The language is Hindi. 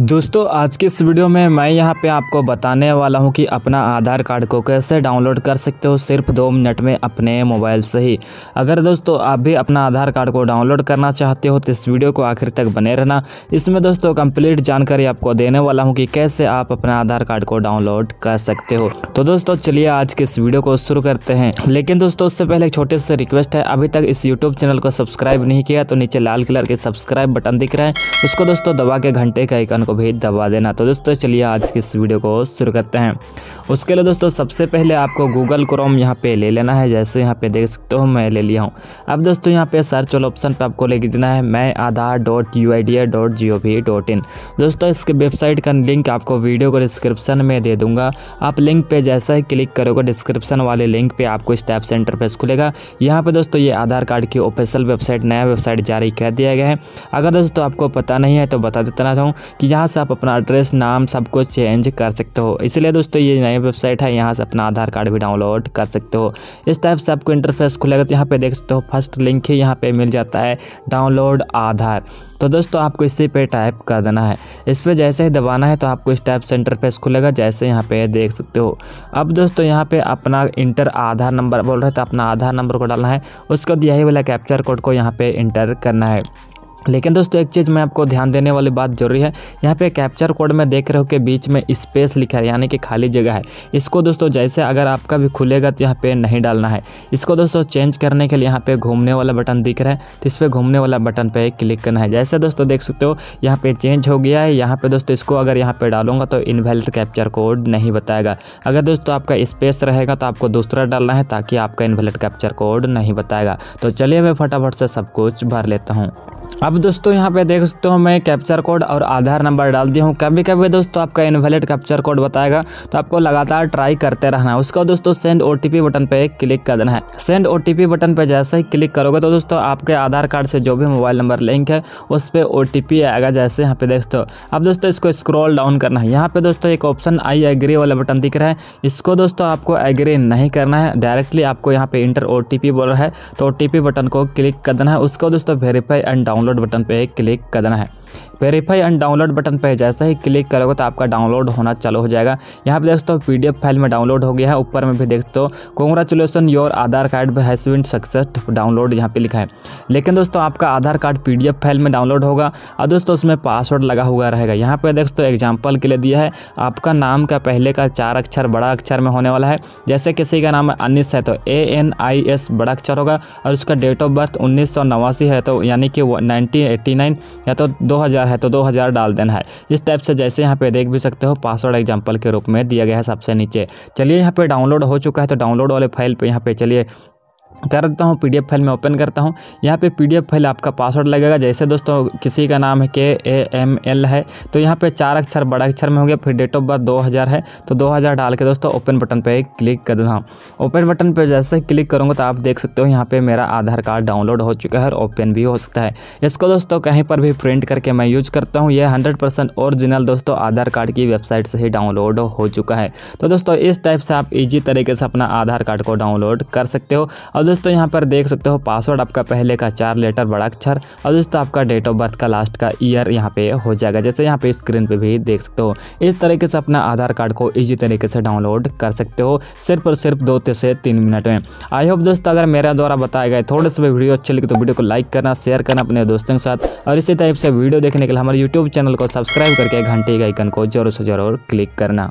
दोस्तों आज के इस वीडियो में मैं यहाँ पे आपको बताने वाला हूँ कि अपना आधार कार्ड को कैसे डाउनलोड कर सकते हो सिर्फ दो मिनट में अपने मोबाइल से ही अगर दोस्तों आप भी अपना आधार कार्ड को डाउनलोड करना चाहते हो तो इस वीडियो को आखिर तक बने रहना इसमें दोस्तों कंप्लीट जानकारी आपको देने वाला हूँ कि कैसे आप अपना आधार कार्ड को डाउनलोड कर सकते हो तो दोस्तों चलिए आज के इस वीडियो को शुरू करते हैं लेकिन दोस्तों उससे पहले एक छोटे से रिक्वेस्ट है अभी तक इस यूट्यूब चैनल को सब्सक्राइब नहीं किया तो नीचे लाल कलर के सब्सक्राइब बटन दिख रहे हैं उसको दोस्तों दबा के घंटे का आइकन को भी दबा देना तो दोस्तों चलिए आज की इस वीडियो को शुरू करते हैं उसके लिए दोस्तों सबसे पहले आपको गूगल क्रोम यहाँ पे ले लेना है जैसे यहाँ पे देख सकते हो मैं ले लिया हूँ अब दोस्तों यहाँ पे सर्च वाले ऑप्शन पे आपको लेके देना है मैं Aadhaar dot U I D A dot G O V dot in दोस्तों इसके वेबसाइट का लिंक आपको वीडियो को डिस्क्रिप्शन में दे दूंगा आप लिंक पे जैसा ही क्लिक करोगे डिस्क्रिप्शन वाले लिंक पे आपको इस टैप सेंटर पर खुलेगा यहाँ पे दोस्तों ये आधार कार्ड की ऑफिशियल वेबसाइट नया वेबसाइट जारी कर दिया गया है अगर दोस्तों आपको पता नहीं है तो बता देना चाहूँ कि यहाँ से आप अपना एड्रेस नाम सब कुछ चेंज कर सकते हो इसलिए दोस्तों ये नई वेबसाइट है यहाँ से अपना आधार कार्ड भी डाउनलोड कर सकते हो इस टाइप से आपको इंटरफेस खुलेगा तो यहाँ पे देख सकते हो फर्स्ट लिंक ही यहाँ पे मिल जाता है डाउनलोड आधार तो दोस्तों आपको इसी पे टाइप कर देना है इस पर जैसे ही दबाना है तो आपको इस टाइप से इंटरफेस खुलेगा जैसे यहाँ पे देख सकते हो अब दोस्तों यहाँ पे अपना इंटर आधार नंबर बोल रहे थे तो अपना आधार नंबर को डालना है उसके बाद यही वाला कैप्चर कोड को यहाँ पे इंटर करना है लेकिन दोस्तों एक चीज़ मैं आपको ध्यान देने वाली बात जरूरी है यहाँ पे कैप्चर कोड में देख रहे हो कि बीच में स्पेस लिखा है यानी कि खाली जगह है इसको दोस्तों जैसे अगर आपका भी खुलेगा तो यहाँ पे नहीं डालना है इसको दोस्तों चेंज करने के लिए यहाँ पे घूमने वाला बटन दिख रहा है तो इस पर घूमने वाला बटन पर क्लिक करना है जैसे दोस्तों देख सकते हो यहाँ पर चेंज हो गया है यहाँ पर दोस्तों इसको अगर यहाँ पर डालूंगा तो इनवैलिड कैप्चर कोड नहीं बताएगा अगर दोस्तों आपका स्पेस रहेगा तो आपको दूसरा डालना है ताकि आपका इनवैलिड कैप्चर कोड नहीं बताएगा तो चलिए मैं फटाफट से सब कुछ भर लेता हूँ अब दोस्तों यहाँ पे देख सकते हो मैं कैप्चर कोड और आधार नंबर डाल दिया हूँ कभी कभी दोस्तों आपका इनवैलिड कैप्चर कोड बताएगा तो आपको लगातार ट्राई करते रहना है उसका दोस्तों सेंड ओ बटन पे क्लिक कर देना है सेंड ओ बटन पे जैसे ही क्लिक करोगे तो दोस्तों आपके आधार कार्ड से जो भी मोबाइल नंबर लिंक है उस पर ओ आएगा जैसे यहाँ पे हो अब दोस्तों इसको स्क्रॉल डाउन करना है यहाँ पे दोस्तों एक ऑप्शन आई एग्री वाला बटन दिख रहा है इसको दोस्तों आपको एग्री नहीं करना है डायरेक्टली आपको यहाँ पे इंटर ओ बोल रहा है तो ओ बटन को क्लिक कर देना है उसको दोस्तों verify and down download button पर क्लिक करना है वेरीफाई एंड डाउनलोड बटन पर जैसे ही क्लिक करोगे तो आपका डाउनलोड होना चालू हो जाएगा यहाँ पर दोस्तों पी फाइल में डाउनलोड हो गया है ऊपर में भी देखते हो congratulations your Aadhaar card has success download यहाँ पर लिखा है लेकिन दोस्तों आपका आधार कार्ड पी फाइल में डाउनलोड होगा और दोस्तों उसमें पासवर्ड लगा हुआ रहेगा यहाँ पर दोस्तों एग्जाम्पल के लिए दिया है आपका नाम का पहले का चार अक्षर बड़ा अक्षर में होने वाला है जैसे किसी का नाम अनिस है तो ए एन आई एस बड़ा अक्षर होगा और उसका डेट ऑफ बर्थ उन्नीस है तो यानी कि वो नाइनटीन या तो दो 2000 है तो 2000 डाल देना है इस टाइप से जैसे यहाँ पे देख भी सकते हो पासवर्ड एग्जाम्पल के रूप में दिया गया है सबसे नीचे चलिए यहाँ पे डाउनलोड हो चुका है तो डाउनलोड वाले फाइल पर यहाँ पे चलिए कर देता हूँ पी फाइल में ओपन करता हूँ यहाँ पे पी फाइल आपका पासवर्ड लगेगा जैसे दोस्तों किसी का नाम है के ए एम एल है तो यहाँ पे चार अक्षर बड़ा अक्षर में हो गया फिर डेट ऑफ बर्थ 2000 है तो 2000 डाल के दोस्तों ओपन बटन पे क्लिक कर देता हूँ ओपन बटन पर जैसे क्लिक करूँगा तो आप देख सकते हो यहाँ पर मेरा आधार कार्ड डाउनलोड हो चुका है और ओपन भी हो सकता है इसको दोस्तों कहीं पर भी प्रिंट करके मैं यूज करता हूँ यह हंड्रेड ओरिजिनल दोस्तों आधार कार्ड की वेबसाइट से ही डाउनलोड हो चुका है तो दोस्तों इस टाइप से आप ईजी तरीके से अपना आधार कार्ड को डाउनलोड कर सकते हो और दोस्तों यहाँ पर देख सकते हो पासवर्ड आपका पहले का चार लेटर बड़ा अक्षर और दोस्तों आपका डेट ऑफ बर्थ का लास्ट का ईयर यहाँ पे हो जाएगा जैसे यहाँ पे स्क्रीन पे भी देख सकते हो इस तरीके से अपना आधार कार्ड को इजी तरीके से डाउनलोड कर सकते हो सिर्फ और सिर्फ दो से तीन मिनट में आई होप दोस्तों अगर मेरे द्वारा बताए गए थोड़े से वीडियो अच्छे लगे तो वीडियो को लाइक करना शेयर करना अपने दोस्तों के साथ और इसी टाइप से वीडियो देखने के लिए हमारे यूट्यूब चैनल को सब्सक्राइब करके घंटे के आइकन को जरूर से जरूर क्लिक करना